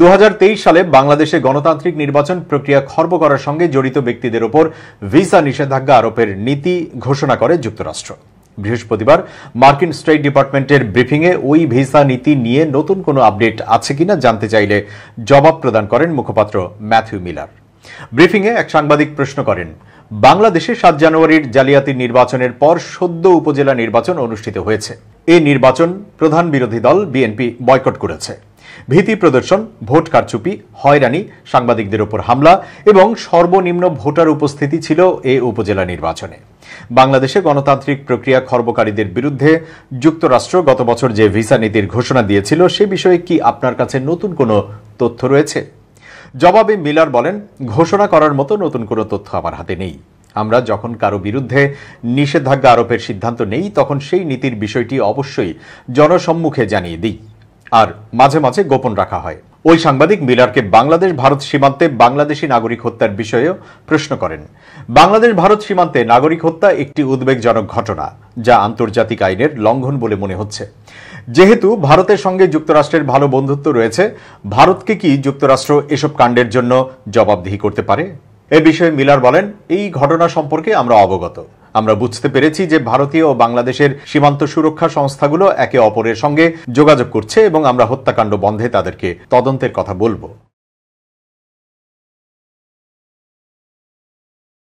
দু সালে বাংলাদেশে গণতান্ত্রিক নির্বাচন প্রক্রিয়া খর্ব করার সঙ্গে জড়িত ব্যক্তিদের ওপর ভিসা নিষেধাজ্ঞা আরোপের নীতি ঘোষণা করে যুক্তরাষ্ট্র বৃহস্পতিবার মার্কিন স্টেট ডিপার্টমেন্টের ব্রিফিংয়ে ওই ভিসা নীতি নিয়ে নতুন কোনো আপডেট আছে কিনা জানতে চাইলে জবাব প্রদান করেন মুখপাত্র ম্যাথিউ মিলার ব্রিফিংয়ে এক সাংবাদিক প্রশ্ন করেন বাংলাদেশে সাত জানুয়ারির জালিয়াতি নির্বাচনের পর সদ্য উপজেলা নির্বাচন অনুষ্ঠিত হয়েছে এই নির্বাচন প্রধান বিরোধী দল বিএনপি বয়কট করেছে ভীতি প্রদর্শন ভোট কারচুপি হয়রানি সাংবাদিকদের ওপর হামলা এবং সর্বনিম্ন ভোটার উপস্থিতি ছিল এ উপজেলা নির্বাচনে বাংলাদেশে গণতান্ত্রিক প্রক্রিয়া খর্বকারীদের বিরুদ্ধে যুক্তরাষ্ট্র গত বছর যে ভিসা নীতির ঘোষণা দিয়েছিল সে বিষয়ে কি আপনার কাছে নতুন কোনো তথ্য রয়েছে জবাবে মিলার বলেন ঘোষণা করার মতো নতুন কোনো তথ্য আমার হাতে নেই আমরা যখন কারো বিরুদ্ধে নিষেধাজ্ঞা আরোপের সিদ্ধান্ত নেই তখন সেই নীতির বিষয়টি অবশ্যই জনসম্মুখে জানিয়ে দিই আর মাঝে মাঝে গোপন রাখা হয় ওই সাংবাদিক মিলারকে বাংলাদেশ ভারত সীমান্তে বাংলাদেশী নাগরিক হত্যার বিষয়েও প্রশ্ন করেন বাংলাদেশ ভারত সীমান্তে নাগরিক হত্যা একটি উদ্বেগজনক ঘটনা যা আন্তর্জাতিক আইনের লঙ্ঘন বলে মনে হচ্ছে যেহেতু ভারতের সঙ্গে যুক্তরাষ্ট্রের ভালো বন্ধুত্ব রয়েছে ভারতকে কি যুক্তরাষ্ট্র এসব কাণ্ডের জন্য জবাবদিহি করতে পারে এ বিষয়ে মিলার বলেন এই ঘটনা সম্পর্কে আমরা অবগত আমরা বুঝতে পেরেছি যে ভারতীয় ও বাংলাদেশের সীমান্ত সুরক্ষা সংস্থাগুলো একে অপরের সঙ্গে যোগাযোগ করছে এবং আমরা হত্যাকাণ্ড বন্ধে তাদেরকে তদন্তের কথা বলবো